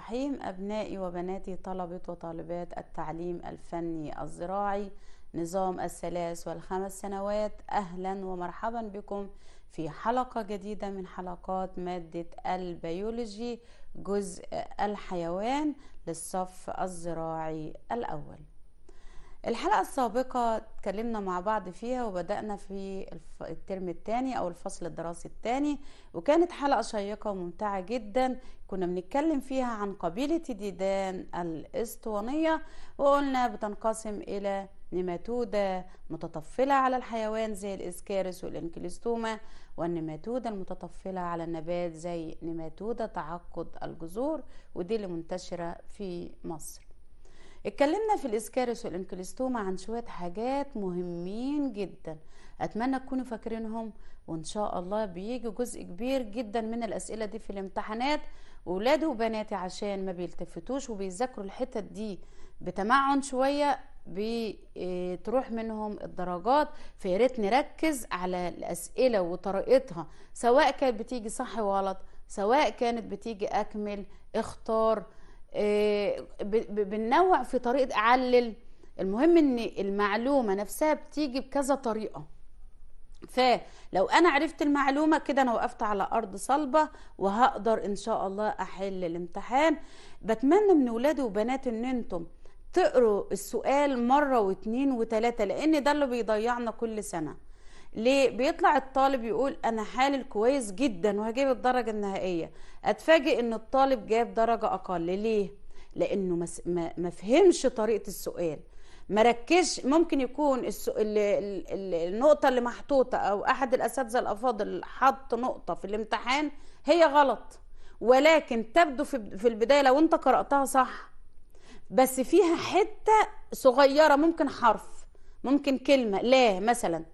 الرحيم أبنائي وبناتي طلبة وطالبات التعليم الفني الزراعي نظام الثلاث والخمس سنوات أهلا ومرحبا بكم في حلقة جديدة من حلقات مادة البيولوجي جزء الحيوان للصف الزراعي الأول الحلقة السابقة اتكلمنا مع بعض فيها وبدأنا في الترم الثاني أو الفصل الدراسي الثاني وكانت حلقة شيقة وممتعة جدا كنا بنتكلم فيها عن قبيلة ديدان الإسطوانية وقلنا بتنقسم إلى نيماتودة متطفلة على الحيوان زي الإسكارس والإنكليستوما والنيماتودة المتطفلة على النبات زي نيماتودة تعقد الجذور ودي اللي منتشرة في مصر اتكلمنا في الاسكارس والانكليستوما عن شويه حاجات مهمين جدا اتمنى تكونوا فاكرينهم وان شاء الله بيجي جزء كبير جدا من الاسئله دي في الامتحانات ولاد وبناتي عشان ما بيلتفتوش وبيذاكروا الحتت دي بتمعن شويه بتروح منهم الدرجات فيا ريت نركز على الاسئله وطريقتها سواء كانت بتيجي صح وغلط سواء كانت بتيجي اكمل اختار آه، بننوع في طريقه اعلل المهم ان المعلومه نفسها بتيجي بكذا طريقه فلو انا عرفت المعلومه كده انا وقفت على ارض صلبه وهقدر ان شاء الله احل الامتحان بتمنى من ولادي وبنات ان انتم تقروا السؤال مره واتنين وتلاته لان ده اللي بيضيعنا كل سنه ليه بيطلع الطالب يقول انا حالل كويس جدا وهجيب الدرجه النهائيه اتفاجئ ان الطالب جاب درجه اقل ليه لانه ما... فهمش طريقه السؤال ما ركزش ممكن يكون السؤال... النقطه اللي محطوطه او احد الاساتذه الافاضل حط نقطه في الامتحان هي غلط ولكن تبدو في البدايه لو انت قراتها صح بس فيها حته صغيره ممكن حرف ممكن كلمه لا مثلا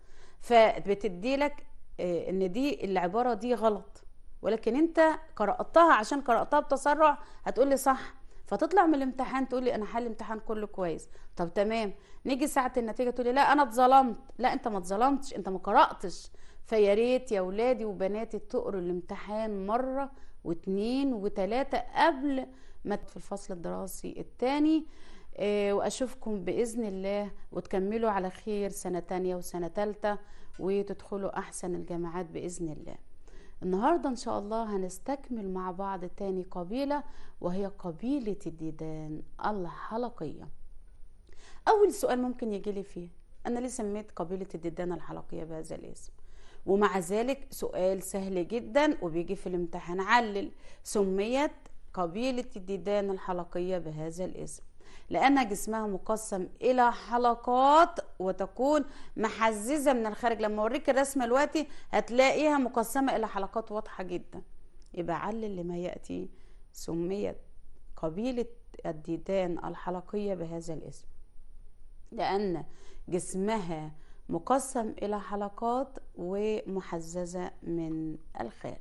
فبتدي لك آه، ان دي العباره دي غلط ولكن انت قراتها عشان قراتها بتسرع هتقول لي صح فتطلع من الامتحان تقول لي انا حل الامتحان كله كويس طب تمام نيجي ساعه النتيجه تقول لي لا انا اتظلمت لا انت ما اتظلمتش انت ما قراتش فيا ريت يا ولادي وبناتي تقروا الامتحان مره واثنين وثلاثه قبل ما في الفصل الدراسي الثاني إيه، واشوفكم باذن الله وتكملوا على خير سنه تانية وسنه ثالثه وتدخلوا احسن الجامعات باذن الله النهارده ان شاء الله هنستكمل مع بعض تاني قبيله وهي قبيله الديدان الحلقيه اول سؤال ممكن يجي لي فيه انا ليه سميت قبيله الديدان الحلقيه بهذا الاسم ومع ذلك سؤال سهل جدا وبيجي في الامتحان علل سميت قبيله الديدان الحلقيه بهذا الاسم لأن جسمها مقسم إلى حلقات وتكون محززة من الخارج لما أوريك الرسمة دلوقتي هتلاقيها مقسمة إلى حلقات واضحة جدا يبقى علل لما يأتي سميت قبيلة الديدان الحلقية بهذا الاسم لأن جسمها مقسم إلى حلقات ومحززة من الخارج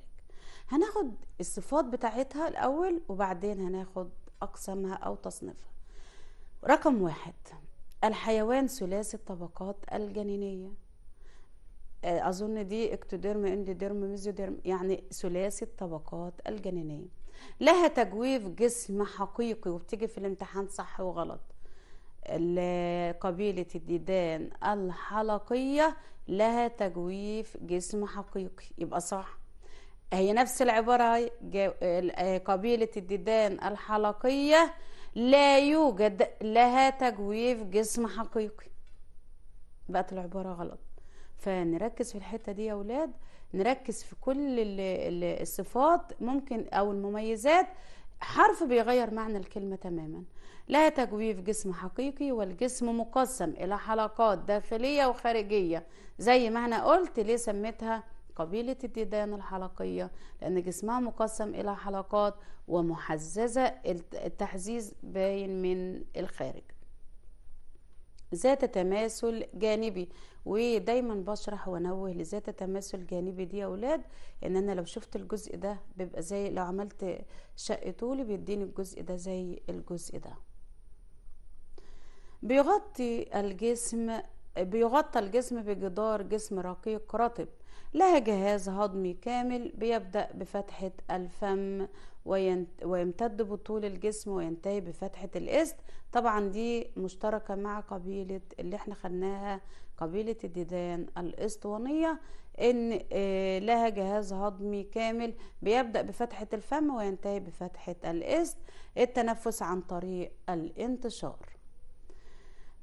هناخد الصفات بتاعتها الأول وبعدين هناخد أقسامها أو تصنيفها رقم واحد الحيوان ثلاثي الطبقات الجنينية آه، أظن دي اكتوديرم انديديرم ميزوديرم يعني ثلاثي الطبقات الجنينية لها تجويف جسم حقيقي وبتيجي في الامتحان صح وغلط قبيلة الديدان الحلقية لها تجويف جسم حقيقي يبقى صح هي نفس العبارة آه، قبيلة الديدان الحلقية لا يوجد لها تجويف جسم حقيقي بقت العبارة غلط فنركز في الحتة دي يا أولاد نركز في كل الصفات ممكن أو المميزات حرف بيغير معنى الكلمة تماما لها تجويف جسم حقيقي والجسم مقسم إلى حلقات داخلية وخارجية زي ما أنا قلت ليه سميتها قبيلة الديدان الحلقية لأن جسمها مقسم إلى حلقات ومحززة التحزيز باين من الخارج ذات تماثل جانبي ودايما بشرح وانوه لذات تماثل جانبي دي يا اولاد ان انا لو شفت الجزء ده بيبقى زي لو عملت شق طولي بيديني الجزء ده زي الجزء ده بيغطي الجسم بيغطى الجسم بجدار جسم رقيق رطب لها جهاز هضمي كامل بيبدأ بفتحة الفم ويمتد بطول الجسم وينتهي بفتحة الإذن طبعا دي مشتركة مع قبيلة اللي احنا خدناها قبيلة الديدان الإسطوانية إن آه، لها جهاز هضمي كامل بيبدأ بفتحة الفم وينتهي بفتحة الإذن التنفس عن طريق الانتشار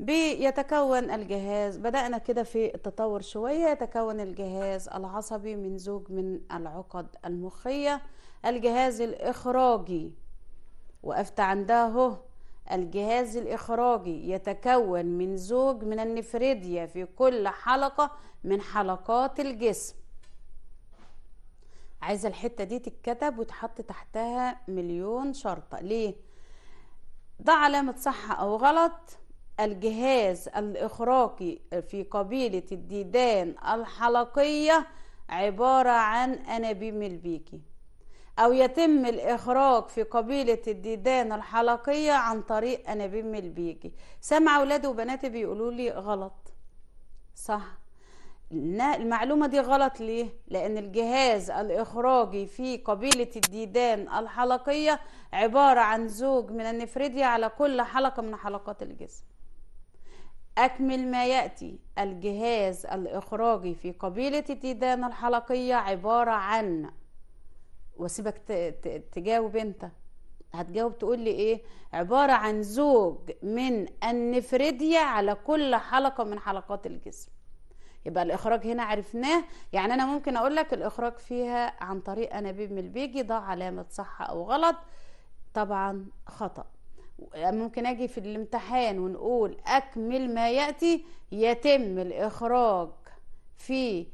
بيتكون الجهاز بدأنا كده في التطور شوية يتكون الجهاز العصبي من زوج من العقد المخية الجهاز الإخراجي وقفت عندها اهو الجهاز الإخراجي يتكون من زوج من النفريديا في كل حلقة من حلقات الجسم عايزة الحتة دي تتكتب وتحط تحتها مليون شرطة ليه؟ ده علامة صح أو غلط الجهاز الإخراقي في قبيلة الديدان الحلقية عبارة عن أنابيب البيكي أو يتم الإخراج في قبيلة الديدان الحلقية عن طريق أنابيب البيكي سمع ولاد وبناتي بيقولوا لي غلط صح المعلومة دي غلط ليه؟ لأن الجهاز الإخراجي في قبيلة الديدان الحلقية عبارة عن زوج من النفريديا على كل حلقة من حلقات الجسم أكمل ما يأتي الجهاز الإخراجي في قبيلة الديدان الحلقية عبارة عن وسيبك تجاوب أنت هتجاوب تقول لي إيه عبارة عن زوج من النفريديا على كل حلقة من حلقات الجسم يبقى الإخراج هنا عرفناه يعني أنا ممكن أقول لك الإخراج فيها عن طريق أنابيب ملبيجي ده علامة صح أو غلط طبعا خطأ ممكن اجي في الامتحان ونقول اكمل ما ياتي يتم الاخراج في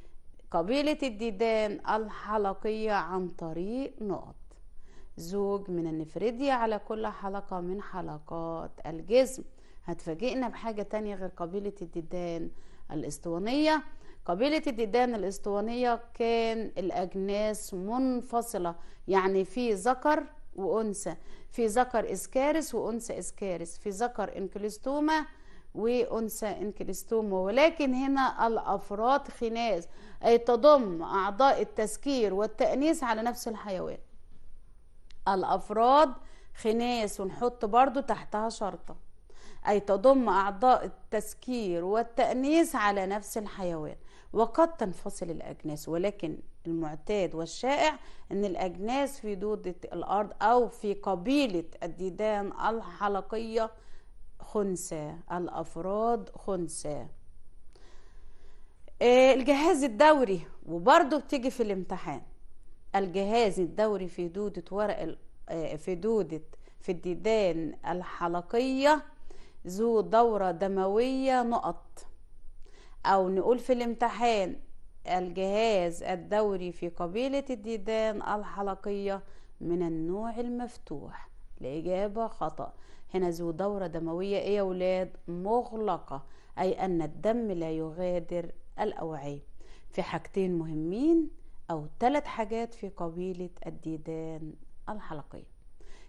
قبيلة الديدان الحلقية عن طريق نقط زوج من النفريديا على كل حلقة من حلقات الجسم هتفاجئنا بحاجة تانية غير قبيلة الديدان الاسطوانية قبيلة الديدان الاسطوانية كان الأجناس منفصلة يعني في ذكر وأنثى في ذكر إسكارس وأنثى إسكارس في ذكر إنكليستوما وأنثى إنكليستوما ولكن هنا الأفراد خناس أي تضم أعضاء التذكير والتأنيث على نفس الحيوان الأفراد خناس ونحط برضو تحتها شرطة أي تضم أعضاء التذكير والتأنيث على نفس الحيوان وقد تنفصل الأجناس ولكن المعتاد والشائع أن الأجناس في دودة الأرض أو في قبيلة الديدان الحلقية خنسة الأفراد خنسة آه، الجهاز الدوري وبرضه بتيجي في الامتحان الجهاز الدوري في دودة ورق آه، في دودة في الديدان الحلقية ذو دورة دموية نقط أو نقول في الامتحان الجهاز الدوري في قبيلة الديدان الحلقية من النوع المفتوح الإجابة خطأ هنا ذو دورة دموية إيه يا ولاد مغلقة أي أن الدم لا يغادر الأوعية في حاجتين مهمين أو ثلاث حاجات في قبيلة الديدان الحلقية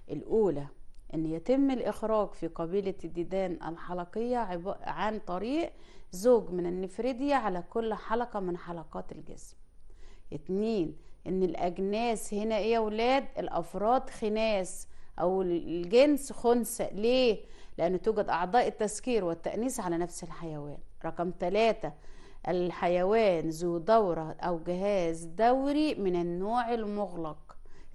الأولى ان يتم الاخراج في قبيلة الديدان الحلقية عن طريق زوج من النفريدية على كل حلقة من حلقات الجسم اتنين ان الاجناس هنا ايه يا ولاد الافراد خناس او الجنس خنثى ليه لان توجد اعضاء التذكير والتانيث على نفس الحيوان رقم ثلاثة الحيوان ذو دورة او جهاز دوري من النوع المغلق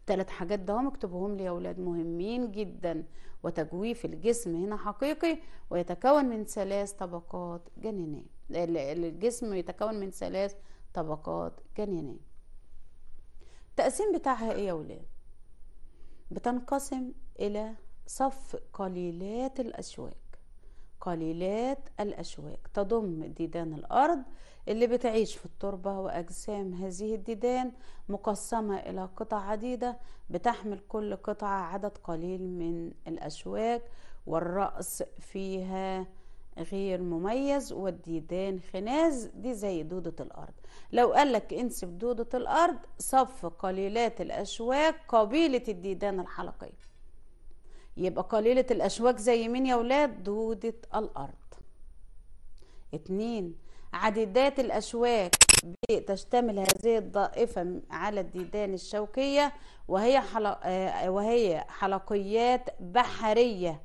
الثلاث حاجات دهم اكتبهم لي يا اولاد مهمين جدا وتجويف الجسم هنا حقيقي ويتكون من ثلاث طبقات جنينية الجسم يتكون من ثلاث طبقات جنينية التقسيم بتاعها ايه يا اولاد بتنقسم الى صف قليلات الاشواك قليلات الأشواك تضم ديدان الأرض اللي بتعيش في التربة وأجسام هذه الديدان مقسمة إلى قطع عديدة بتحمل كل قطعة عدد قليل من الأشواك والرأس فيها غير مميز والديدان خناز دي زي دودة الأرض لو قالك انسب دودة الأرض صف قليلات الأشواك قبيلة الديدان الحلقية يبقى قليلة الأشواك زي مين يا ولاد دودة الأرض اتنين عديدات الأشواك تشتمل هذه الضائفة على الديدان الشوكية وهي حلق آه، وهي حلقيات بحرية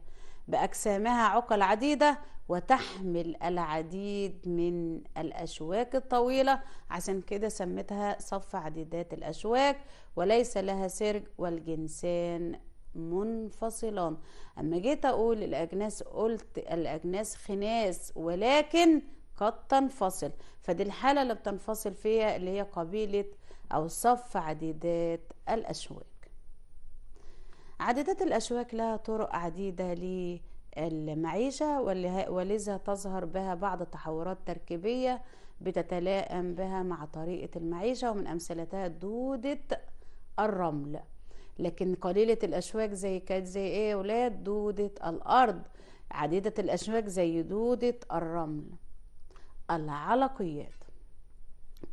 بأجسامها عقل عديدة وتحمل العديد من الأشواك الطويلة عشان كده سمتها صف عديدات الأشواك وليس لها سرج والجنسان منفصلان اما جيت اقول الاجناس قلت الاجناس خناس ولكن قد تنفصل فدي الحالة اللي بتنفصل فيها اللي هي قبيلة أو صف عديدات الأشواك عديدات الأشواك لها طرق عديدة للمعيشة ولذا تظهر بها بعض التحورات التركيبية بتتلائم بها مع طريقة المعيشة ومن أمثلتها دودة الرمل لكن قليلة الأشواك زي كانت زي إيه يا ولاد دودة الأرض عديدة الأشواك زي دودة الرمل العلقيات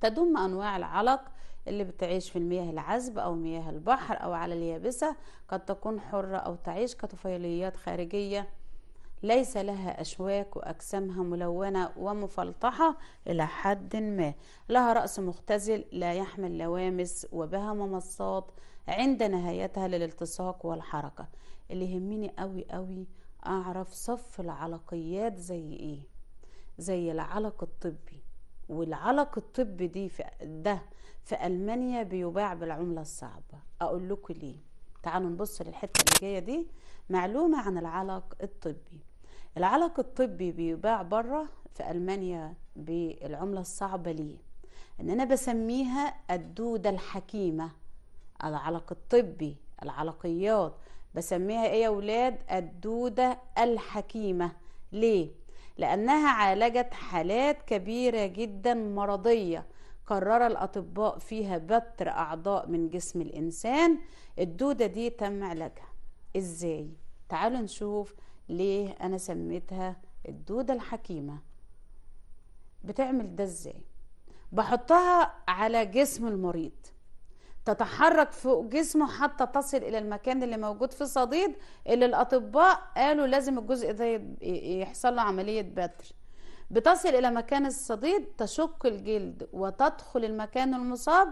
تضم أنواع العلق اللي بتعيش في المياه العذب أو مياه البحر أو على اليابسة قد تكون حرة أو تعيش كطفيليات خارجية ليس لها أشواك وأجسامها ملونة ومفلطحة إلى حد ما لها رأس مختزل لا يحمل لوامس وبها ممصات عند نهايتها للالتصاق والحركة اللي يهمني قوي قوي اعرف صف العلقيات زي ايه زي العلق الطبي والعلق الطبي دي في ده في المانيا بيباع بالعمله الصعبه اقول لكم ليه تعالوا نبص للحته اللي جايه دي معلومه عن العلق الطبي العلق الطبي بيباع بره في المانيا بالعمله الصعبه ليه ان انا بسميها الدوده الحكيمه العلق الطبي العلقيات بسميها ايه يا ولاد الدودة الحكيمة ليه؟ لأنها عالجت حالات كبيرة جدا مرضية قرر الأطباء فيها بتر أعضاء من جسم الإنسان الدودة دي تم علاجها إزاي؟ تعالوا نشوف ليه أنا سميتها الدودة الحكيمة بتعمل ده إزاي؟ بحطها على جسم المريض تتحرك فوق جسمه حتى تصل الى المكان اللي موجود في الصديد اللي الاطباء قالوا لازم الجزء ده يحصل له عمليه بتر بتصل الى مكان الصديد تشق الجلد وتدخل المكان المصاب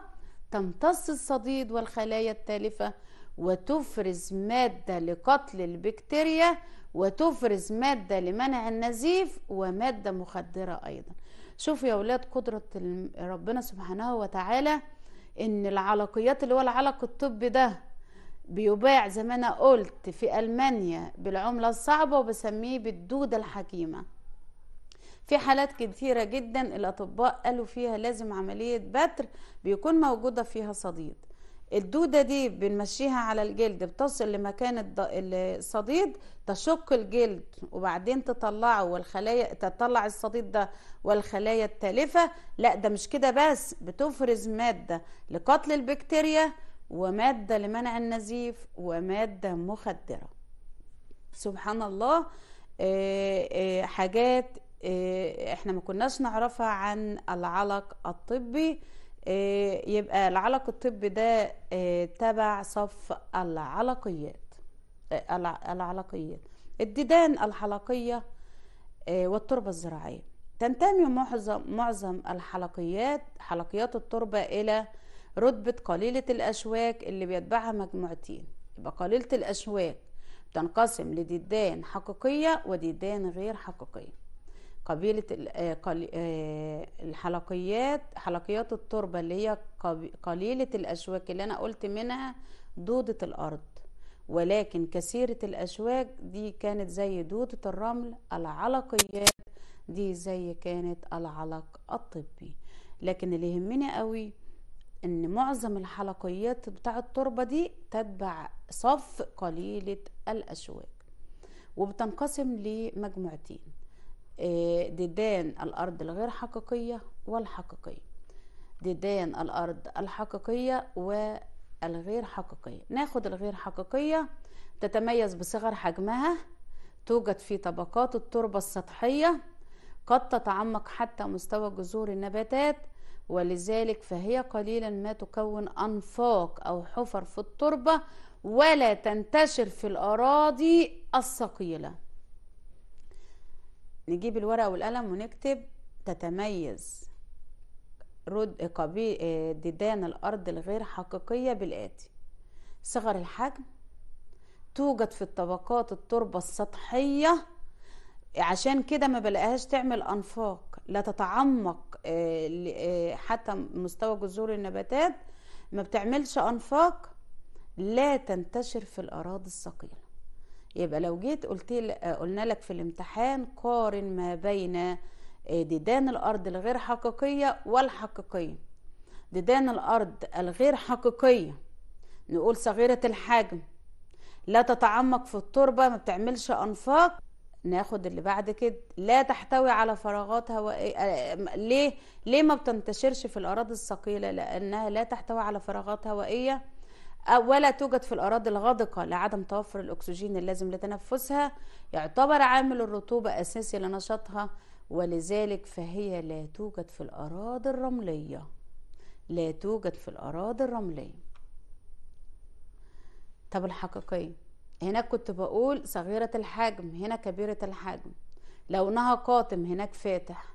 تمتص الصديد والخلايا التالفه وتفرز ماده لقتل البكتيريا وتفرز ماده لمنع النزيف وماده مخدره ايضا شوفوا يا اولاد قدره ربنا سبحانه وتعالى ان العلاقيات اللي هو العلق الطبي ده بيباع زي ما انا قلت في المانيا بالعمله الصعبه وبسميه بالدوده الحكيمه في حالات كتيره جدا الاطباء قالوا فيها لازم عمليه بتر بيكون موجوده فيها صديد الدودة دي بنمشيها على الجلد بتصل لمكان الصديد تشق الجلد وبعدين تطلعه والخلايا تطلع الصديد ده والخلايا التالفة لا ده مش كده بس بتفرز مادة لقتل البكتيريا ومادة لمنع النزيف ومادة مخدرة سبحان الله حاجات احنا ما كناش نعرفها عن العلق الطبي آه، يبقى العلق الطبي ده آه، تبع صف العلقيات آه، العلقيات الديدان الحلقية والتربة الزراعية تنتمي معظم معظم الحلقيات حلقيات التربة إلى رتبة قليلة الأشواك اللي بيتبعها مجموعتين يبقى قليلة الأشواك تنقسم لديدان حقيقية وديدان غير حقيقية قبيلة آه، آه، الحلقيات حلقيات التربة اللي هي قليلة الأشواك اللي أنا قلت منها دودة الأرض ولكن كثيرة الأشواك دي كانت زي دودة الرمل العلقيات دي زي كانت العلق الطبي لكن اللي يهمني قوي ان معظم الحلقيات بتاع التربة دي تتبع صف قليلة الأشواك وبتنقسم لمجموعتين آه، ديدان الأرض الغير حقيقية والحقيقية ديدان الأرض الحقيقية والغير حقيقية ناخد الغير حقيقية تتميز بصغر حجمها توجد في طبقات التربة السطحية قد تتعمق حتى مستوى جذور النباتات ولذلك فهي قليلا ما تكون أنفاق أو حفر في التربة ولا تنتشر في الأراضي الثقيلة نجيب الورقة والقلم ونكتب تتميز رد قبيل آه، ديدان الأرض الغير حقيقية بالآتي صغر الحجم توجد في الطبقات التربة السطحية عشان كده ما بلاقيهاش تعمل أنفاق لا تتعمق آه، آه، حتى مستوى جذور النباتات ما بتعملش أنفاق لا تنتشر في الأراضي الثقيلة يبقى لو جيت قلت قلنا لك في الامتحان قارن ما بين آه، ديدان الارض الغير حقيقيه والحقيقيه ديدان الارض الغير حقيقيه نقول صغيره الحجم لا تتعمق في التربه ما بتعملش انفاق ناخد اللي بعد كده لا تحتوي على فراغات هوائيه آه، ليه ليه ما بتنتشرش في الاراضي الثقيله لانها لا تحتوي على فراغات هوائيه ولا توجد في الأراضي الغادقة لعدم توفر الأكسجين اللازم لتنفسها يعتبر عامل الرطوبة أساسي لنشاطها ولذلك فهي لا توجد في الأراضي الرملية لا توجد في الأراضي الرملية طب الحقيقية هناك كنت بقول صغيرة الحجم هنا كبيرة الحجم لونها قاتم هناك فاتح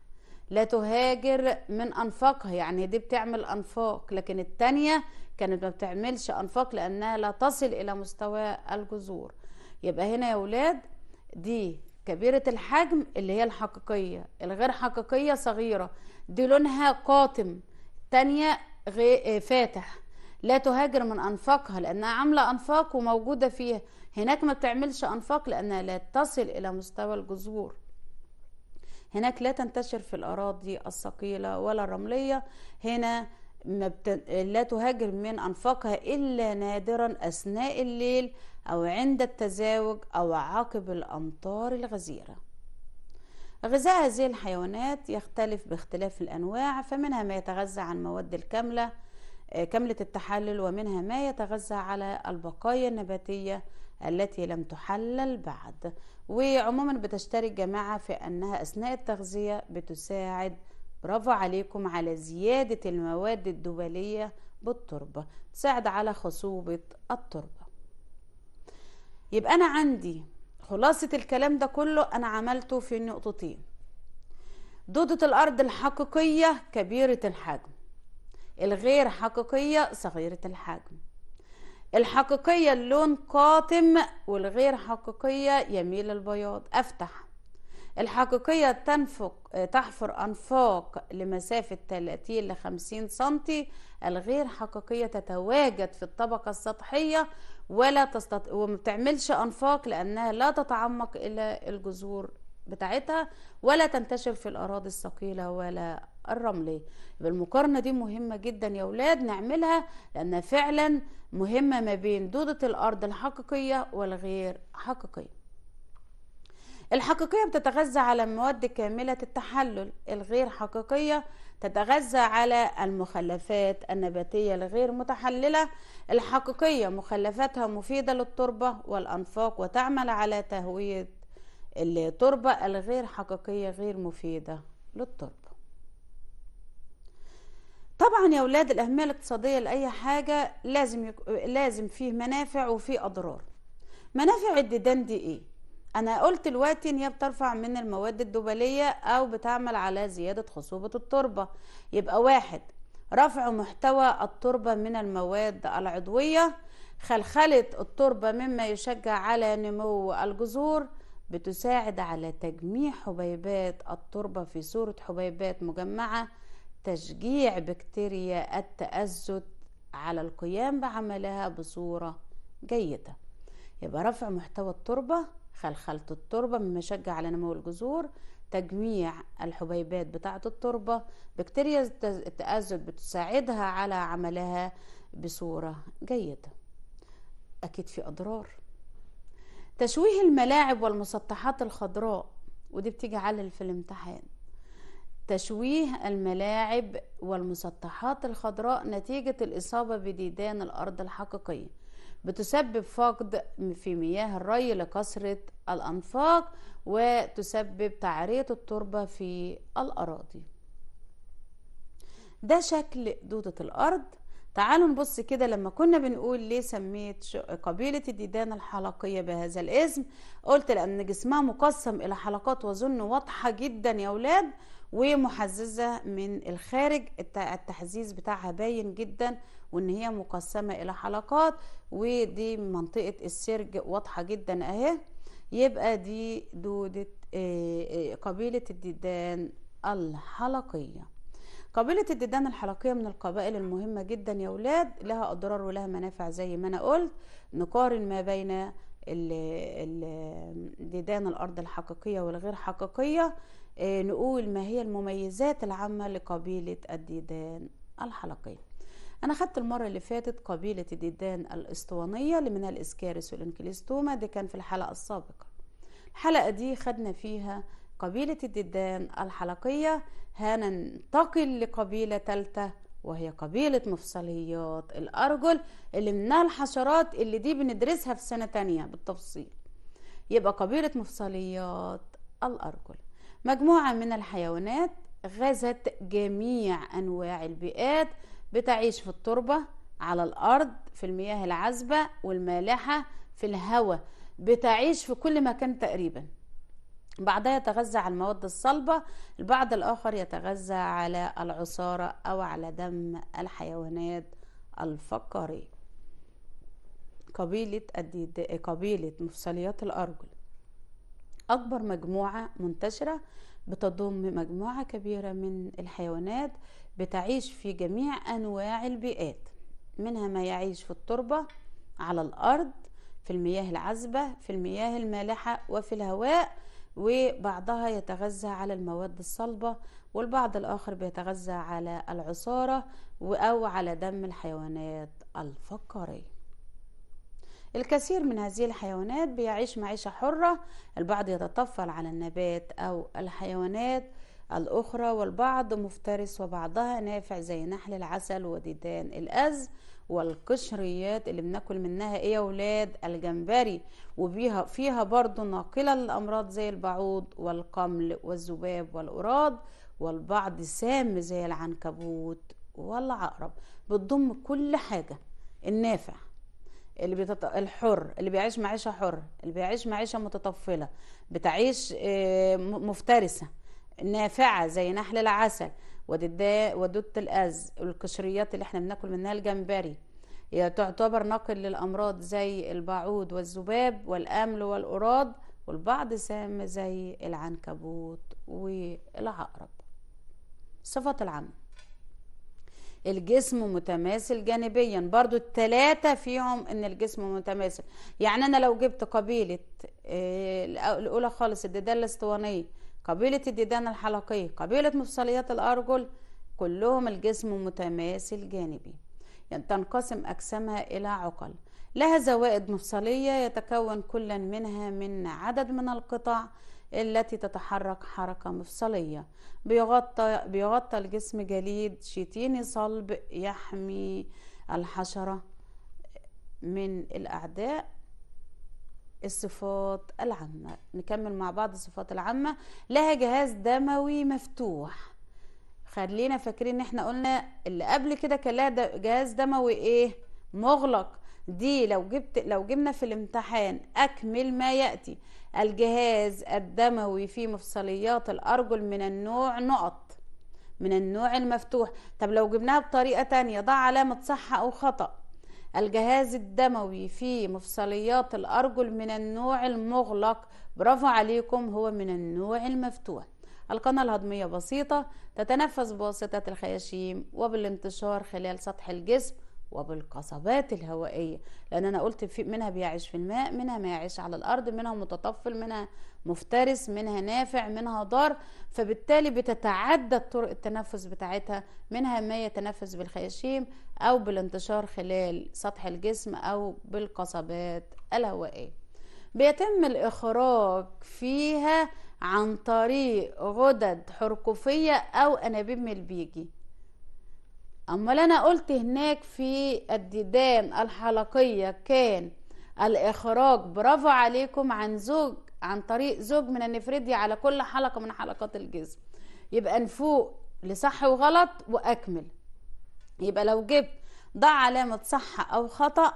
لا تهاجر من أنفاقها يعني دي بتعمل أنفاق لكن التانية كانت ما بتعملش أنفاق لأنها لا تصل إلى مستوى الجذور يبقى هنا يا ولاد دي كبيرة الحجم اللي هي الحقيقية الغير حقيقية صغيرة دي لونها قاتم تانية آه، فاتح لا تهاجر من أنفاقها لأنها عاملة أنفاق وموجودة فيها هناك ما بتعملش أنفاق لأنها لا تصل إلى مستوى الجذور هناك لا تنتشر في الأراضي الثقيلة ولا الرملية هنا لا تهاجر من أنفاقها إلا نادرا أثناء الليل أو عند التزاوج أو عقب الأمطار الغزيرة غذاء هذه الحيوانات يختلف باختلاف الأنواع فمنها ما يتغذى عن مواد الكاملة آه، كاملة التحلل ومنها ما يتغذى على البقايا النباتية التي لم تحلل بعد وعموما بتشترك الجماعة في أنها أثناء التغذية بتساعد برافو عليكم على زيادة المواد الدولية بالتربة تساعد على خصوبة التربة يبقى أنا عندي خلاصة الكلام ده كله أنا عملته في نقطتين دودة الأرض الحقيقية كبيرة الحجم الغير حقيقية صغيرة الحجم الحقيقية اللون قاتم والغير حقيقية يميل البياض أفتح الحقيقية تنفق تحفر أنفاق لمسافة 30 ل 50 سنتي الغير حقيقية تتواجد في الطبقة السطحية ولا تستط... وما بتعملش أنفاق لأنها لا تتعمق إلى الجذور بتاعتها ولا تنتشر في الأراضي الثقيلة ولا الرملي بالمقارنة المقارنة دي مهمة جدا يا ولاد نعملها لأن فعلا مهمة ما بين دودة الأرض الحقيقية والغير حقيقية الحقيقية بتتغذى على مواد كاملة التحلل الغير حقيقية تتغذى على المخلفات النباتية الغير متحللة الحقيقية مخلفاتها مفيدة للتربة والأنفاق وتعمل على تهوية التربة الغير حقيقية غير مفيدة للتربة طبعا يا اولاد الاهميه الاقتصاديه لاي حاجه لازم يك... لازم فيه منافع وفيه اضرار منافع الديدان دي ايه انا قلت دلوقتي ان هي بترفع من المواد الدبليه او بتعمل على زياده خصوبه التربه يبقى واحد رفع محتوى التربه من المواد العضويه خلخله التربه مما يشجع على نمو الجذور بتساعد على تجميع حبيبات التربه في صوره حبيبات مجمعه تشجيع بكتيريا التأزد على القيام بعملها بصورة جيدة يبقى رفع محتوى التربة خلخلة التربة مما يشجع على نمو الجذور تجميع الحبيبات بتاعة التربة بكتيريا التأزد بتساعدها على عملها بصورة جيدة أكيد في أضرار تشويه الملاعب والمسطحات الخضراء ودي بتيجي على في الامتحان تشويه الملاعب والمسطحات الخضراء نتيجة الإصابة بديدان الأرض الحقيقية بتسبب فقد في مياه الري لكثرة الأنفاق وتسبب تعرية التربة في الأراضي ده شكل دودة الأرض تعالوا نبص كده لما كنا بنقول ليه سميت قبيلة الديدان الحلقية بهذا الاسم قلت لأن جسمها مقسم إلى حلقات وظن واضحة جدا يا أولاد ومحززة من الخارج التحزيز بتاعها باين جدا وان هي مقسمة الى حلقات ودي منطقة السرج واضحة جدا اهي يبقى دي دودة آه، آه، قبيلة الديدان الحلقية قبيلة الديدان الحلقية من القبائل المهمة جدا يا ولاد لها أضرار ولها منافع زي ما أنا قلت نقارن ما بين ديدان الأرض الحقيقية والغير حقيقية آه، نقول ما هي المميزات العامة لقبيلة الديدان الحلقية انا خدت المره اللي فاتت قبيله الديدان الاسطوانيه اللي منها الاسكارس والانكليستوما دي كان في الحلقه السابقه الحلقه دي خدنا فيها قبيله الديدان الحلقيه هننتقل لقبيله ثالثه وهي قبيلة مفصليات الأرجل اللي منها الحشرات اللي دي بندرسها في سنة تانية بالتفصيل يبقى قبيلة مفصليات الأرجل مجموعة من الحيوانات غزت جميع أنواع البيئات بتعيش في التربة على الأرض في المياه العذبة والمالحة في الهواء بتعيش في كل مكان تقريبا بعضها يتغذى على المواد الصلبة البعض الآخر يتغذى على العصارة أو على دم الحيوانات الفقارية قبيلة قبيلة مفصليات الأرجل أكبر مجموعة منتشرة بتضم مجموعة كبيرة من الحيوانات بتعيش في جميع أنواع البيئات منها ما يعيش في التربة على الأرض في المياه العذبة في المياه المالحة وفي الهواء وبعضها يتغذى على المواد الصلبة والبعض الآخر بيتغذى على العصارة أو على دم الحيوانات الفقارية الكثير من هذه الحيوانات بيعيش معيشة حرة البعض يتطفل على النبات أو الحيوانات الأخرى والبعض مفترس وبعضها نافع زي نحل العسل وديدان الأز والقشريات اللي بناكل منها ايه يا ولاد الجمبري وبيها فيها برضو ناقلة للأمراض زي البعوض والقمل والذباب والقراد والبعض سام زي العنكبوت والعقرب بتضم كل حاجة النافع اللي بيتط... الحر اللي بيعيش معيشه حر اللي بيعيش معيشه متطفله بتعيش آه، مفترسه نافعه زي نحل العسل ودد ودودة الأز القشريات اللي احنا بناكل منها الجمبري تعتبر نقل للأمراض زي البعوض والذباب والأمل والقراض والبعض سام زي العنكبوت والعقرب صفات العامة الجسم متماثل جانبيا برضو التلاتة فيهم ان الجسم متماثل يعني انا لو جبت قبيلة آه، الاولى خالص الديدان الاسطوانية قبيلة الديدان الحلقية قبيلة مفصليات الارجل كلهم الجسم متماثل جانبي يعني تنقسم اجسامها الى عقل لها زوائد مفصلية يتكون كل منها من عدد من القطع التي تتحرك حركة مفصلية بيغطى, بيغطى الجسم جليد شيتيني صلب يحمي الحشرة من الأعداء الصفات العامة نكمل مع بعض الصفات العامة لها جهاز دموي مفتوح خلينا فاكرين ان احنا قلنا اللي قبل كده كان لها جهاز دموي ايه مغلق دي لو جبت لو جبنا في الامتحان اكمل ما ياتي الجهاز الدموي في مفصليات الارجل من النوع نقط من النوع المفتوح طب لو جبناها بطريقه تانية ضع علامه صح او خطا الجهاز الدموي في مفصليات الارجل من النوع المغلق برافو عليكم هو من النوع المفتوح القناة الهضمية بسيطة تتنفس بواسطة الخياشيم وبالانتشار خلال سطح الجسم وبالقصبات الهوائية لأن أنا قلت في منها بيعيش في الماء منها ما يعيش على الأرض منها متطفل منها مفترس منها نافع منها ضار فبالتالي بتتعدى طرق التنفس بتاعتها منها ما يتنفس بالخياشيم أو بالانتشار خلال سطح الجسم أو بالقصبات الهوائية بيتم الإخراج فيها عن طريق غدد حركوفية أو أنابيب ملبيجي أمال أنا قلت هناك في الديدان الحلقية كان الإخراج برافو عليكم عن زوج عن طريق زوج من النفردي على كل حلقة من حلقات الجسم يبقى نفوق لصح وغلط وأكمل يبقى لو جبت ضع علامة صح أو خطأ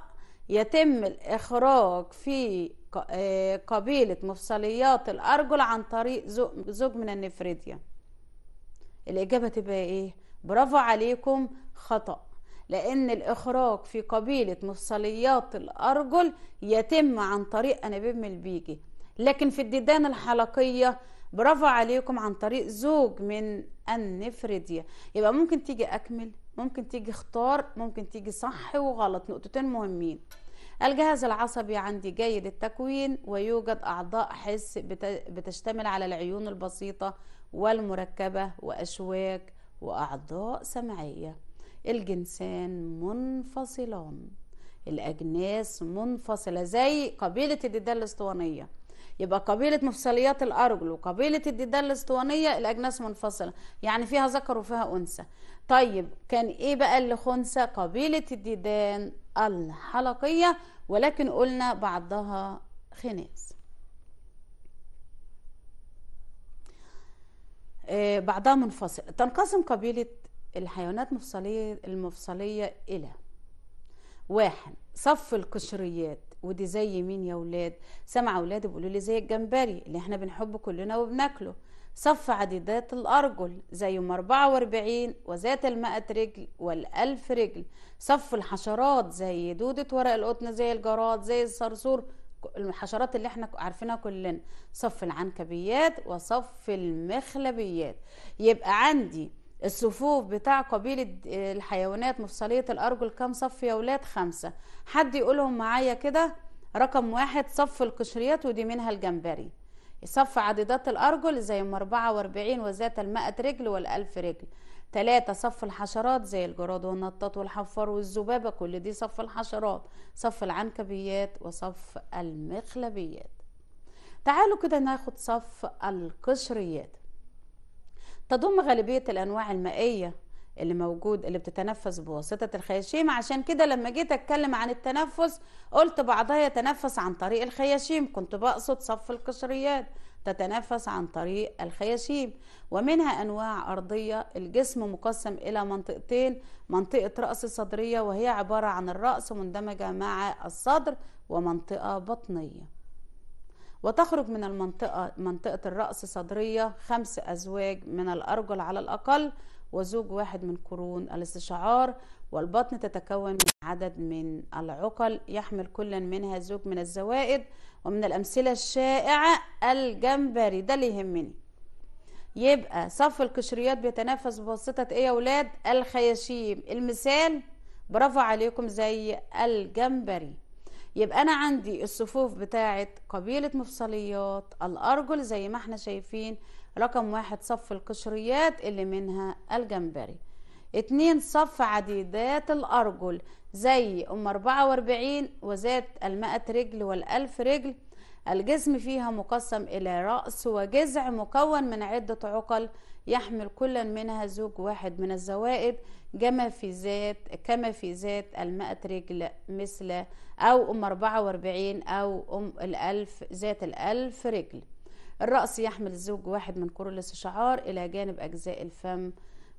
يتم الإخراج في آه، قبيلة مفصليات الأرجل عن طريق زوج من النفريديا الإجابة تبقى إيه؟ برافو عليكم خطأ لأن الإخراج في قبيلة مفصليات الأرجل يتم عن طريق أنابيب ملبيجي لكن في الديدان الحلقية برافو عليكم عن طريق زوج من النفرديا يبقى ممكن تيجي أكمل ممكن تيجي اختار ممكن تيجي صح وغلط نقطتين مهمين الجهاز العصبي عندي جيد التكوين ويوجد أعضاء حس بتشتمل على العيون البسيطة والمركبة وأشواك وأعضاء سمعية الجنسان منفصلان الأجناس منفصلة زي قبيلة الديدان الأسطوانية يبقى قبيلة مفصليات الأرجل وقبيلة الديدان الأسطوانية الأجناس منفصلة يعني فيها ذكر وفيها أنثى طيب كان إيه بقى اللي خنثى قبيلة الديدان الحلقية ولكن قلنا بعضها خناس آه، بعضها منفصل تنقسم قبيلة الحيوانات المفصلية المفصلية إلى واحد صف القشريات ودي زي مين يا ولاد سمع ولادي بيقولوا لي زي الجمبري اللي احنا بنحبه كلنا وبناكله صف عديدات الأرجل زي يوم 44 وذات المائة رجل والألف رجل صف الحشرات زي دودة ورق القطن زي الجراد زي الصرصور الحشرات اللي احنا عارفينها كلنا صف العنكبيات وصف المخلبيات يبقى عندي الصفوف بتاع قبيلة آه، الحيوانات مفصلية الأرجل كم صف يا ولاد خمسة حد يقولهم معايا كده رقم واحد صف القشريات ودي منها الجمبري صف عديدات الأرجل زي ام 44 وذات المائة رجل والألف رجل ثلاثة صف الحشرات زي الجراد والنطاط والحفار والذبابة كل دي صف الحشرات صف العنكبيات وصف المخلبيات تعالوا كده ناخد صف القشريات تضم غالبية الأنواع المائية اللي موجود اللي بتتنفس بواسطة الخياشيم عشان كده لما جيت أتكلم عن التنفس قلت بعضها يتنفس عن طريق الخياشيم كنت بقصد صف القشريات تتنفس عن طريق الخياشيم ومنها أنواع أرضية الجسم مقسم إلى منطقتين منطقة رأس صدرية وهي عبارة عن الرأس مندمجة مع الصدر ومنطقة بطنية وتخرج من المنطقة منطقة الرأس صدرية خمس أزواج من الأرجل على الأقل وزوج واحد من قرون الاستشعار والبطن تتكون من عدد من العقل يحمل كل منها زوج من الزوائد ومن الأمثلة الشائعة الجمبري ده اللي يهمني يبقى صف القشريات بيتنافس بواسطة ايه يا ولاد الخياشيم المثال برافو عليكم زي الجمبري يبقى انا عندي الصفوف بتاعه قبيله مفصليات الارجل زي ما احنا شايفين رقم واحد صف القشريات اللي منها الجمبري اتنين صف عديدات الارجل زي ام 44 وذات المائة رجل والالف رجل الجسم فيها مقسم الى راس وجذع مكون من عده عقل يحمل كل منها زوج واحد من الزوائد كما في ذات كما في ذات المائة رجل مثل أو أم 44 أو أم الألف ذات الألف رجل الرأس يحمل زوج واحد من كرولس الشعار إلى جانب أجزاء الفم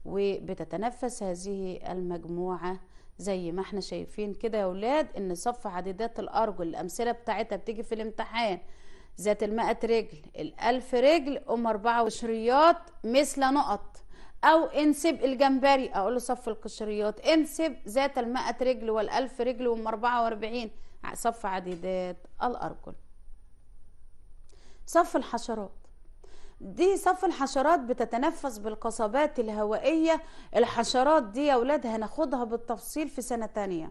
وبتتنفس هذه المجموعة زي ما احنا شايفين كده يا ولاد ان صف عديدات الارجل الامثله بتاعتها بتيجي في الامتحان ذات المائة رجل الألف رجل أم أربعة وشريات مثل نقط أو انسب الجمبري أقول له صف القشريات انسب ذات المائة رجل والألف رجل أم أربعة وأربعين صف عديدات الأرجل صف الحشرات دي صف الحشرات بتتنفس بالقصبات الهوائية الحشرات دي يا ولاد هناخدها بالتفصيل في سنة تانية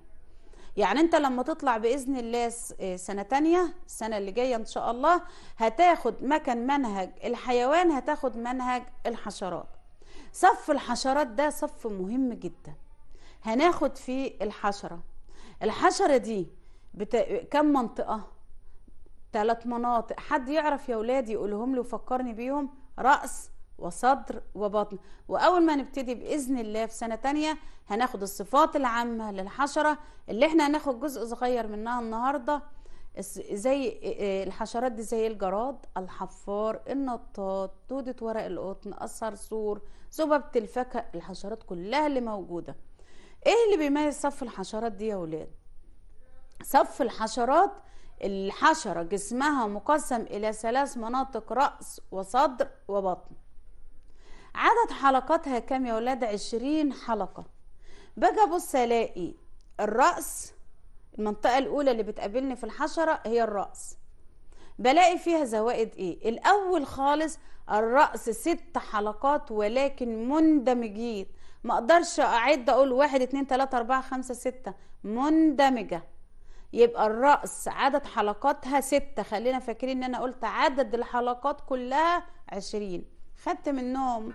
يعني انت لما تطلع باذن الله آه، سنه تانية السنه اللي جايه ان شاء الله هتاخد مكان منهج الحيوان هتاخد منهج الحشرات صف الحشرات ده صف مهم جدا هناخد فيه الحشره الحشره دي بتا... كم منطقه ثلاث مناطق حد يعرف يا اولاد يقولهم لي وفكرني بيهم راس وصدر وبطن واول ما نبتدي باذن الله في سنه تانية هناخد الصفات العامه للحشره اللي احنا هناخد جزء صغير منها النهارده زي الحشرات دي زي الجراد الحفار النطاط دودة ورق القطن الصرصور سبب الفاكهة الحشرات كلها اللي موجودة ايه اللي بيميز صف الحشرات دي يا ولاد صف الحشرات الحشرة جسمها مقسم الى ثلاث مناطق رأس وصدر وبطن عدد حلقاتها كام يا ولاد عشرين حلقة باجي ابص الاقي الرأس المنطقة الأولى اللي بتقابلني في الحشرة هي الرأس بلاقي فيها زوائد ايه الأول خالص الرأس ست حلقات ولكن مندمجين ما اقدرش اعد اقول واحد اتنين تلاتة اربعة خمسة ستة مندمجة يبقى الرأس عدد حلقاتها ستة خلينا فاكرين ان انا قلت عدد الحلقات كلها عشرين خدت منهم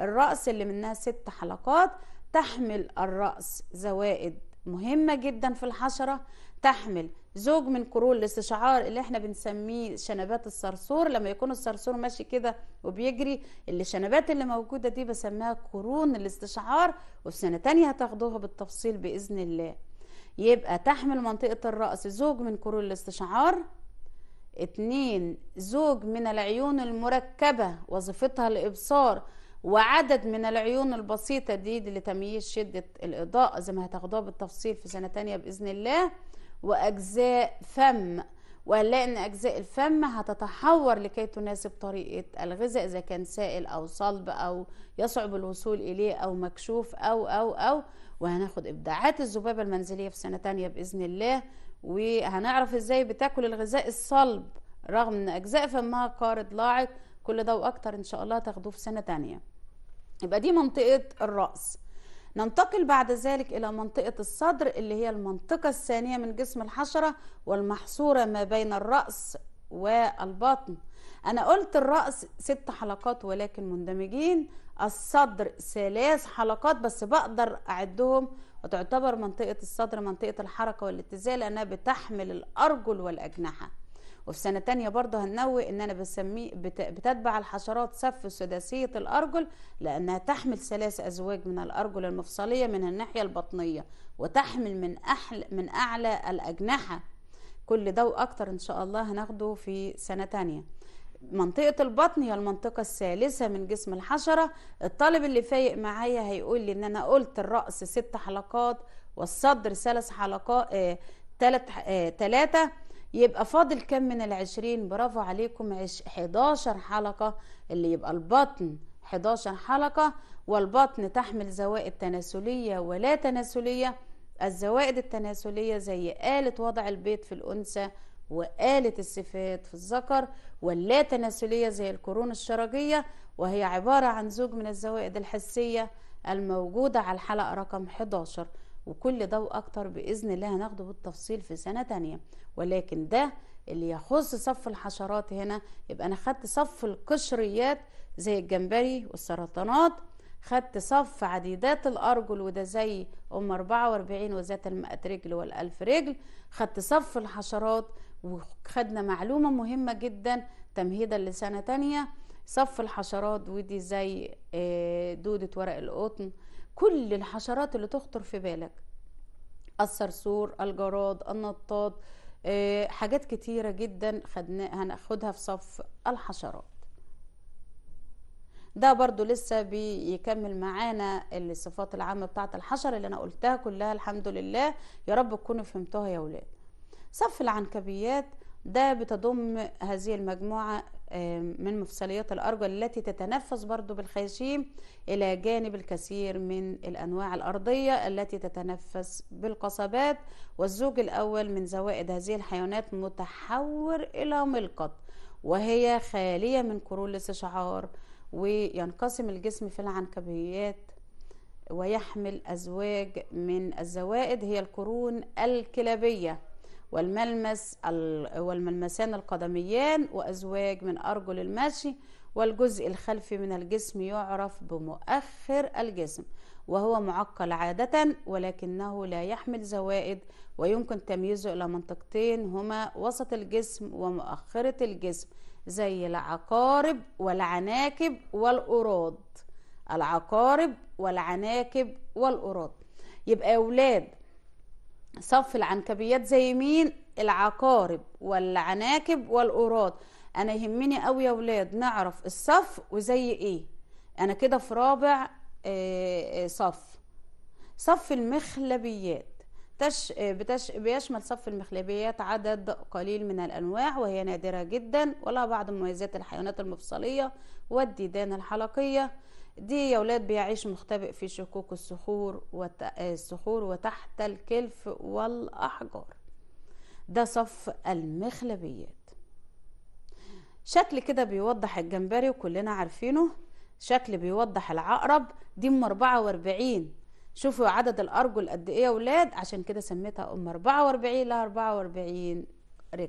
الرأس اللي منها ست حلقات تحمل الرأس زوائد مهمة جدا في الحشرة تحمل زوج من كرول الاستشعار اللي احنا بنسميه شنبات الصرصور لما يكون الصرصور ماشي كده وبيجري اللي الشنبات اللي موجودة دي بسميها قرون الاستشعار وفي سنة تانية هتاخدوها بالتفصيل بإذن الله يبقى تحمل منطقة الرأس زوج من كرول الاستشعار اتنين زوج من العيون المركبة وظيفتها الإبصار وعدد من العيون البسيطة دي لتمييز شدة الإضاءة زي ما هتاخدوها بالتفصيل في سنة تانية بإذن الله وأجزاء فم وهنلاقي ان اجزاء الفم هتتحور لكي تناسب طريقه الغذاء اذا كان سائل او صلب او يصعب الوصول اليه او مكشوف او او او وهناخد ابداعات الذبابه المنزليه في سنه تانية باذن الله وهنعرف ازاي بتاكل الغذاء الصلب رغم ان اجزاء فمها قارض لاعق كل ده واكتر ان شاء الله تاخدوه في سنه تانية يبقى دي منطقة الرأس ننتقل بعد ذلك إلى منطقة الصدر اللي هي المنطقة الثانية من جسم الحشرة والمحصورة ما بين الرأس والبطن أنا قلت الرأس ست حلقات ولكن مندمجين الصدر ثلاث حلقات بس بقدر أعدهم وتعتبر منطقة الصدر منطقة الحركة والاتزان لأنها بتحمل الأرجل والأجنحة وفي سنه تانية برضه هننوي ان انا بسميه بتتبع الحشرات صف سداسيه الارجل لانها تحمل ثلاث ازواج من الارجل المفصليه من الناحيه البطنيه وتحمل من احلى من اعلى الاجنحه كل ده واكتر ان شاء الله هناخده في سنه تانية منطقة البطن هي المنطقة الثالثة من جسم الحشرة الطالب اللي فايق معايا هيقول لي ان انا قلت الرأس ست حلقات والصدر ثلاث حلقات ثلاث آه آه يبقى فاضل كم من العشرين برافو عليكم 11 حلقة اللي يبقى البطن 11 حلقة والبطن تحمل زوائد تناسلية ولا تناسلية الزوائد التناسلية زي آلة وضع البيض في الأنثى وآلة السفات في الذكر واللا تناسلية زي القرون الشرجية وهي عبارة عن زوج من الزوائد الحسية الموجودة على الحلقة رقم 11 وكل ده وأكتر بإذن الله هناخده بالتفصيل في سنة تانية ولكن ده اللي يخص صف الحشرات هنا يبقى انا خدت صف القشريات زي الجمبري والسرطانات خدت صف عديدات الارجل وده زي ام 44 وذات المئة رجل والالف رجل خدت صف الحشرات وخدنا معلومة مهمة جدا تمهيدا لسنة تانية صف الحشرات ودي زي آه، دودة ورق القطن كل الحشرات اللي تخطر في بالك الصرصور الجراد النطاط آه، حاجات كتيرة جدا خدنا هناخدها في صف الحشرات ده برضو لسه بيكمل معانا الصفات العامة بتاعة الحشر اللي أنا قلتها كلها الحمد لله يا رب تكونوا فهمتوها يا ولاد صف العنكبيات ده بتضم هذه المجموعة من مفصليات الأرجل التي تتنفس برضو بالخيشيم إلى جانب الكثير من الأنواع الأرضية التي تتنفس بالقصبات والزوج الأول من زوائد هذه الحيوانات متحور إلى ملقط وهي خالية من كرول شعار وينقسم الجسم في العنكبيات ويحمل أزواج من الزوائد هي القرون الكلابية والملمس والملمسان القدميان وأزواج من أرجل المشي والجزء الخلفي من الجسم يعرف بمؤخر الجسم وهو معقل عادة ولكنه لا يحمل زوائد ويمكن تمييزه إلى منطقتين هما وسط الجسم ومؤخرة الجسم زي العقارب والعناكب والأراض العقارب والعناكب والأراض يبقى أولاد صف العنكبيات زي مين العقارب والعناكب والقراد انا يهمني قوي يا ولاد نعرف الصف وزي ايه انا كده في رابع آه، آه، صف صف المخلبيات تش آه، بتش بيشمل صف المخلبيات عدد قليل من الانواع وهي نادره جدا ولها بعض مميزات الحيوانات المفصليه والديدان الحلقيه دي يا ولاد بيعيش مختبئ في شكوك الصخور وت... الصخور وتحت الكلف والأحجار ده صف المخلبيات شكل كده بيوضح الجمبري وكلنا عارفينه شكل بيوضح العقرب دي ام 44 شوفوا عدد الارجل قد ايه يا ولاد عشان كده سميتها ام 44 لها 44 رجل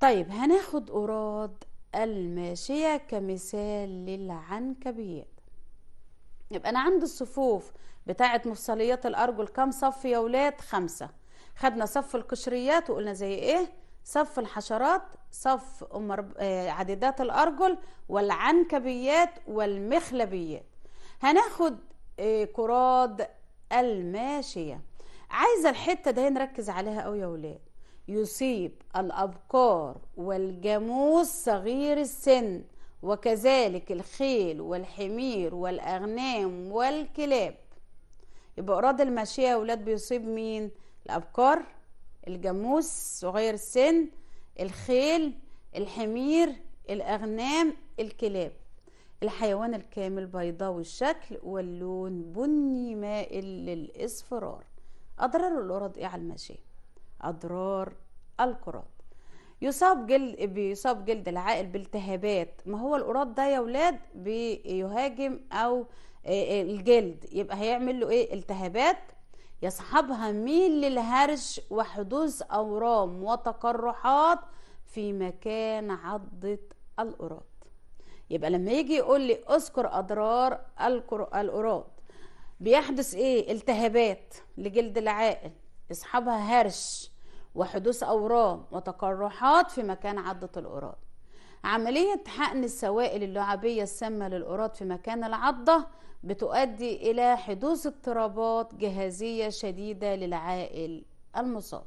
طيب هناخد قراد الماشية كمثال للعنكبيات يبقى أنا عندي الصفوف بتاعة مفصليات الأرجل كم صف يا ولاد خمسة خدنا صف القشريات وقلنا زي إيه صف الحشرات صف آه، عديدات الأرجل والعنكبيات والمخلبيات هناخد آه، كراد الماشية عايزة الحتة ده نركز عليها أوي يا ولاد يصيب الأبكار والجاموس صغير السن وكذلك الخيل والحمير والأغنام والكلاب يبقى أراد الماشية يا ولاد بيصيب مين؟ الأبكار الجاموس صغير السن الخيل الحمير الأغنام الكلاب الحيوان الكامل بيضاوي الشكل واللون بني مائل للإصفرار أضرار الأراد إيه على المشية؟ أضرار القراط يصاب جلد بيصاب جلد العائل بالتهابات ما هو القراط ده يا ولاد بيهاجم او آه، آه، الجلد يبقى هيعمل له ايه التهابات يصحبها ميل للهرش وحدوث اورام وتقرحات في مكان عضة القراط يبقى لما يجي يقول لي اذكر اضرار القراط بيحدث ايه التهابات لجلد العائل يصحبها هرش وحدوث أورام وتقرحات في مكان عدة الأوراد عملية حقن السوائل اللعابية السامة للأوراد في مكان العضة بتؤدي إلى حدوث اضطرابات جهازية شديدة للعائل المصاب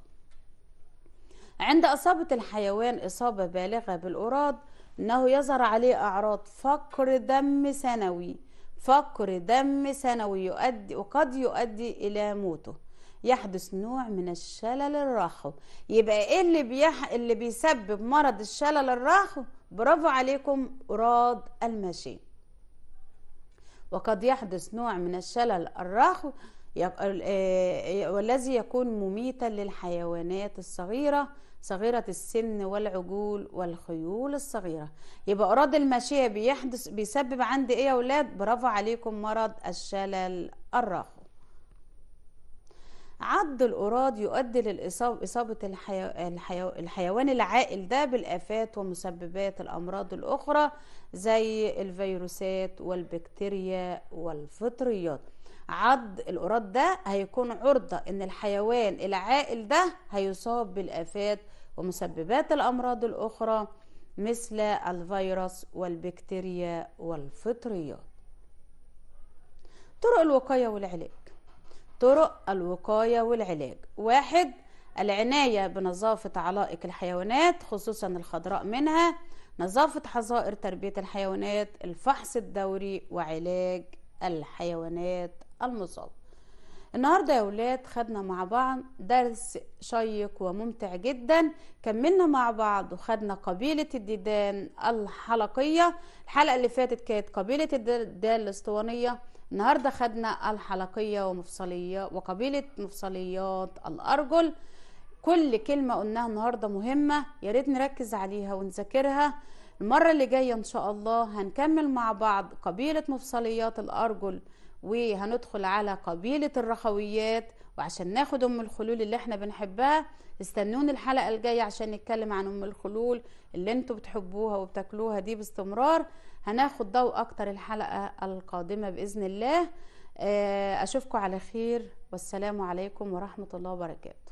عند إصابة الحيوان إصابة بالغة بالأوراد إنه يظهر عليه أعراض فقر دم سنوي فقر دم سنوي يؤدي وقد يؤدي إلى موته يحدث نوع من الشلل الراحو يبقى ايه اللي بيح... اللي بيسبب مرض الشلل الراحو برافو عليكم راد المشي وقد يحدث نوع من الشلل الراحو آه، والذي يكون مميتا للحيوانات الصغيرة صغيرة السن والعجول والخيول الصغيرة يبقى أراد المشية بيحدث بيسبب عند إيه يا أولاد برافو عليكم مرض الشلل الرخو عض القراض يؤدي لإصابة الحيو... الحيو... الحيوان العائل ده بالآفات ومسببات الأمراض الأخرى زي الفيروسات والبكتيريا والفطريات عض القراض ده هيكون عرضة إن الحيوان العائل ده هيصاب بالآفات ومسببات الأمراض الأخرى مثل الفيروس والبكتيريا والفطريات طرق الوقاية والعلاج طرق الوقاية والعلاج واحد العناية بنظافة علائق الحيوانات خصوصا الخضراء منها نظافة حظائر تربية الحيوانات الفحص الدوري وعلاج الحيوانات المصابة النهاردة يا ولاد خدنا مع بعض درس شيق وممتع جدا كملنا مع بعض وخدنا قبيلة الديدان الحلقية الحلقة اللي فاتت كانت قبيلة الديدان الاسطوانية النهارده خدنا الحلقيه ومفصليه وقبيله مفصليات الارجل كل كلمه قلناها النهارده مهمه يا ريت نركز عليها ونذاكرها المره اللي جايه ان شاء الله هنكمل مع بعض قبيله مفصليات الارجل وهندخل على قبيله الرخويات وعشان ناخد ام الخلول اللي احنا بنحبها استنوني الحلقه الجايه عشان نتكلم عن ام الخلول اللي انتوا بتحبوها وبتاكلوها دي باستمرار هناخد ضوء اكتر الحلقه القادمه باذن الله آه، اشوفكم على خير والسلام عليكم ورحمه الله وبركاته